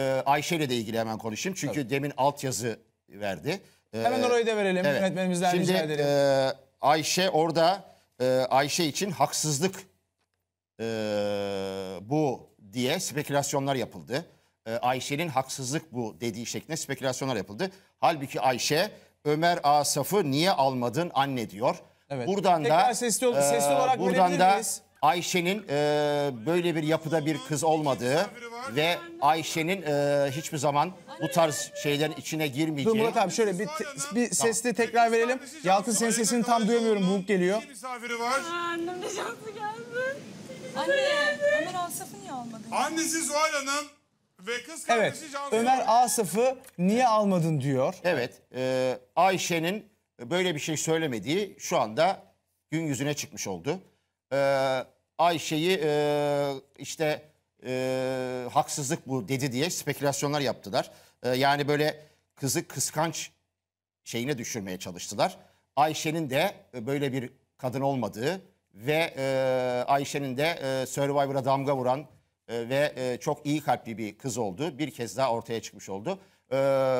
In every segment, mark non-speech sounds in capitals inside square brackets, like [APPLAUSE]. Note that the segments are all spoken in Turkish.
Ee, Ayşe ile de ilgili hemen konuşayım. Çünkü evet. demin altyazı verdi. Ee, hemen orayı da verelim. Evet. Yönetmenimizden Şimdi, rica edelim. E, Ayşe orada e, Ayşe için haksızlık e, bu diye spekülasyonlar yapıldı. E, Ayşe'nin haksızlık bu dediği şeklinde spekülasyonlar yapıldı. Halbuki Ayşe Ömer Asaf'ı niye almadın anne diyor. Evet. Buradan Tekrar da sesli, sesli e, olarak e, buradan da Ayşe'nin e, böyle bir yapıda bir kız olmadığı ve Ayşe'nin e, hiçbir zaman bu tarz şeylerin içine Dur girmeyeceği. Murat abi şöyle bir, te- bir sesli tekrar verelim. Yalçın senin sesini tam duyamıyorum. Buğuk geliyor. misafiri var. Annem de şansı geldi. Anne, Ömer Asaf'ı niye almadın? Annesi Zuhal Hanım ve kız Evet. kardeşi Cansu. Ömer Asaf'ı niye almadın diyor. Evet, e, Ayşe'nin böyle bir şey söylemediği şu anda gün yüzüne çıkmış oldu. E, Ayşe'yi e, işte e, haksızlık bu dedi diye spekülasyonlar yaptılar. E, yani böyle kızı kıskanç şeyine düşürmeye çalıştılar. Ayşe'nin de böyle bir kadın olmadığı ve e, Ayşe'nin de e, Survivor'a damga vuran e, ve e, çok iyi kalpli bir kız olduğu bir kez daha ortaya çıkmış oldu. E,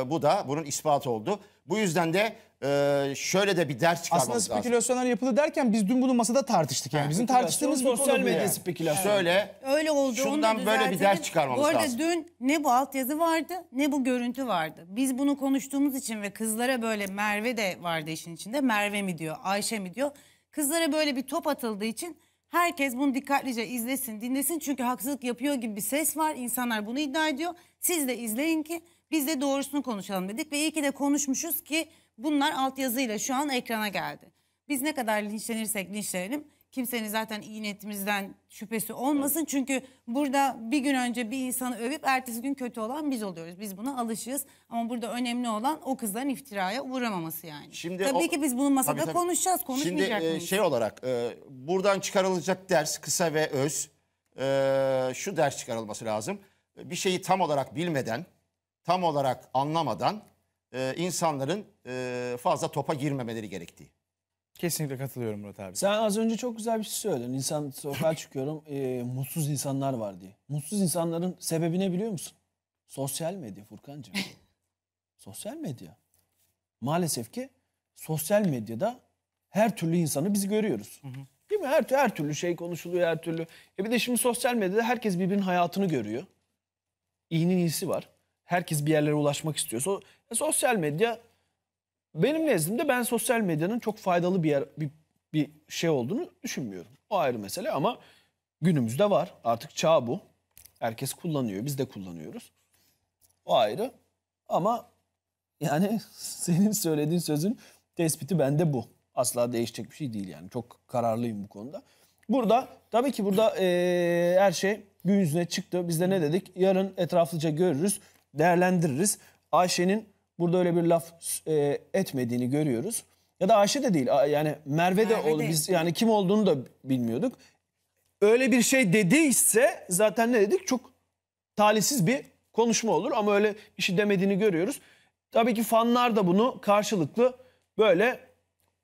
bu da bunun ispatı oldu. Bu yüzden de e, şöyle de bir ders çıkarmamız Aslında lazım. spekülasyonlar yapıldı derken biz dün bunu masada tartıştık yani. Bizim tartıştığımız bu sosyal medya spekülasyonu. Şöyle Öyle oldu. Şundan böyle bir ders düzeltelim. çıkarmamız Bu arada lazım. dün ne bu altyazı vardı ne bu görüntü vardı. Biz bunu konuştuğumuz için ve kızlara böyle Merve de vardı işin içinde. Merve mi diyor, Ayşe mi diyor. Kızlara böyle bir top atıldığı için herkes bunu dikkatlice izlesin, dinlesin. Çünkü haksızlık yapıyor gibi bir ses var. İnsanlar bunu iddia ediyor. Siz de izleyin ki biz de doğrusunu konuşalım dedik ve iyi ki de konuşmuşuz ki bunlar altyazıyla şu an ekrana geldi. Biz ne kadar linçlenirsek linçlenelim kimsenin zaten iyi niyetimizden şüphesi olmasın. Evet. Çünkü burada bir gün önce bir insanı övüp ertesi gün kötü olan biz oluyoruz. Biz buna alışığız ama burada önemli olan o kızların iftiraya uğramaması yani. Şimdi tabii o, ki biz bunu masada tabii, tabii. konuşacağız, konuşmayacak Şimdi, e, mıyız? Şimdi şey olarak e, buradan çıkarılacak ders kısa ve öz e, şu ders çıkarılması lazım. E, bir şeyi tam olarak bilmeden tam olarak anlamadan e, insanların e, fazla topa girmemeleri gerektiği. Kesinlikle katılıyorum Murat abi. Sen az önce çok güzel bir şey söyledin. İnsan sokağa [LAUGHS] çıkıyorum e, mutsuz insanlar var diye. Mutsuz insanların sebebi ne biliyor musun? Sosyal medya Furkan'cığım. [LAUGHS] sosyal medya. Maalesef ki sosyal medyada her türlü insanı biz görüyoruz. Hı Değil mi? Her, her türlü şey konuşuluyor her türlü. E bir de şimdi sosyal medyada herkes birbirinin hayatını görüyor. İyinin iyisi var herkes bir yerlere ulaşmak istiyorsa e, sosyal medya benim nezdimde ben sosyal medyanın çok faydalı bir yer bir, bir şey olduğunu düşünmüyorum. O ayrı mesele ama günümüzde var. Artık çağ bu. Herkes kullanıyor. Biz de kullanıyoruz. O ayrı. Ama yani [LAUGHS] senin söylediğin sözün tespiti bende bu. Asla değişecek bir şey değil yani. Çok kararlıyım bu konuda. Burada tabii ki burada e, her şey gün yüzüne çıktı. Biz de ne dedik? Yarın etraflıca görürüz değerlendiririz. Ayşe'nin burada öyle bir laf e, etmediğini görüyoruz. Ya da Ayşe de değil yani Merve de Merve oldu. Biz yani kim olduğunu da bilmiyorduk. Öyle bir şey dediyse zaten ne dedik? Çok talihsiz bir konuşma olur ama öyle bir şey demediğini görüyoruz. Tabii ki fanlar da bunu karşılıklı böyle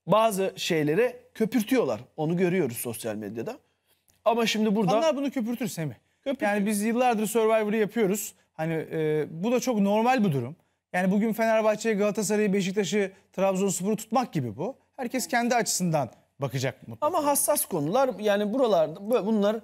bazı şeylere köpürtüyorlar. Onu görüyoruz sosyal medyada. Ama şimdi burada... Fanlar bunu köpürtür Semih. Köpürtür. Yani biz yıllardır Survivor'ı yapıyoruz. Hani e, bu da çok normal bir durum. Yani bugün Fenerbahçe'yi, Galatasaray'ı, Beşiktaş'ı, Trabzonspor'u tutmak gibi bu. Herkes kendi açısından bakacak mutlaka. Ama hassas konular yani buralarda bunlar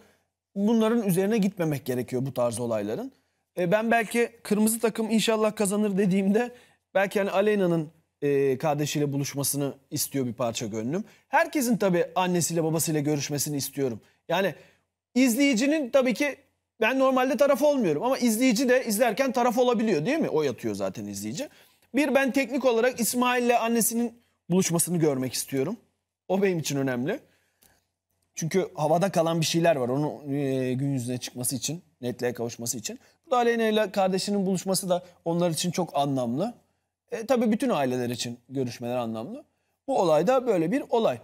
bunların üzerine gitmemek gerekiyor bu tarz olayların. E, ben belki kırmızı takım inşallah kazanır dediğimde belki hani Aleyna'nın e, kardeşiyle buluşmasını istiyor bir parça gönlüm. Herkesin tabii annesiyle babasıyla görüşmesini istiyorum. Yani izleyicinin tabii ki ben normalde taraf olmuyorum ama izleyici de izlerken taraf olabiliyor değil mi? O yatıyor zaten izleyici. Bir ben teknik olarak İsmail'le annesinin buluşmasını görmek istiyorum. O benim için önemli. Çünkü havada kalan bir şeyler var onun e, gün yüzüne çıkması için, netliğe kavuşması için. Bu da Aleyna ile kardeşinin buluşması da onlar için çok anlamlı. E, tabii bütün aileler için görüşmeler anlamlı. Bu olay da böyle bir olay.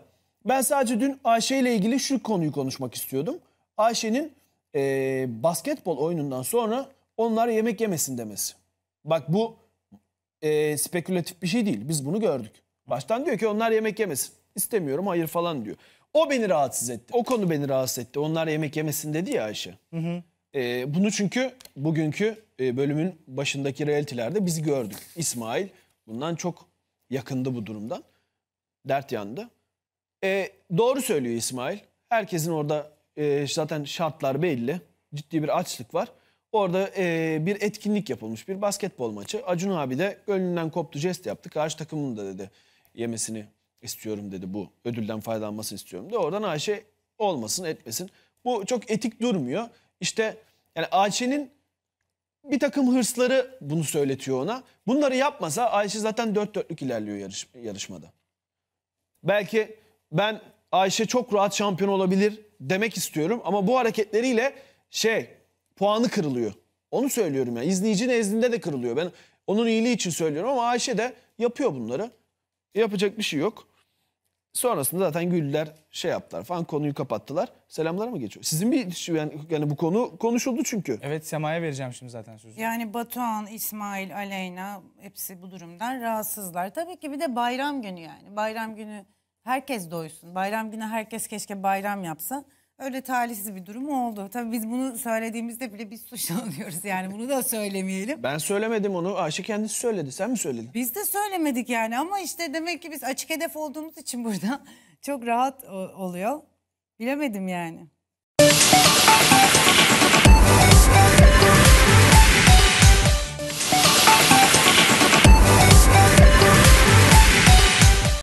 Ben sadece dün Ayşe ile ilgili şu konuyu konuşmak istiyordum. Ayşe'nin e, basketbol oyunundan sonra onlar yemek yemesin demesi. Bak bu e, spekülatif bir şey değil. Biz bunu gördük. Baştan diyor ki onlar yemek yemesin. İstemiyorum hayır falan diyor. O beni rahatsız etti. O konu beni rahatsız etti. Onlar yemek yemesin dedi ya Ayşe. Hı hı. E, bunu çünkü bugünkü e, bölümün başındaki realitelerde biz gördük. İsmail bundan çok yakındı bu durumdan. Dert yandı. E, doğru söylüyor İsmail. Herkesin orada e, zaten şartlar belli. Ciddi bir açlık var. Orada e, bir etkinlik yapılmış. Bir basketbol maçı. Acun abi de gönlünden koptu jest yaptı. Karşı takımın da dedi yemesini istiyorum dedi bu. Ödülden faydalanmasını istiyorum dedi. Oradan Ayşe olmasın etmesin. Bu çok etik durmuyor. İşte yani Ayşe'nin bir takım hırsları bunu söyletiyor ona. Bunları yapmasa Ayşe zaten dört dörtlük ilerliyor yarış, yarışmada. Belki ben Ayşe çok rahat şampiyon olabilir demek istiyorum ama bu hareketleriyle şey puanı kırılıyor. Onu söylüyorum ya. Yani. İzleyici nezdinde de kırılıyor. Ben onun iyiliği için söylüyorum ama Ayşe de yapıyor bunları. Yapacak bir şey yok. Sonrasında zaten Güller şey yaptılar falan konuyu kapattılar. Selamlar mı geçiyor? Sizin bir yani, yani bu konu konuşuldu çünkü. Evet Sema'ya vereceğim şimdi zaten sözü. Yani Batuhan, İsmail, Aleyna hepsi bu durumdan rahatsızlar. Tabii ki bir de bayram günü yani. Bayram günü Herkes doysun. Bayram günü herkes keşke bayram yapsa. Öyle talihsiz bir durum oldu. Tabii biz bunu söylediğimizde bile biz suçlanıyoruz. [LAUGHS] Yani bunu da söylemeyelim. Ben söylemedim onu. Ayşe kendisi söyledi. Sen mi söyledin? Biz de söylemedik yani ama işte demek ki biz açık hedef olduğumuz için burada [LAUGHS] çok rahat oluyor. Bilemedim yani.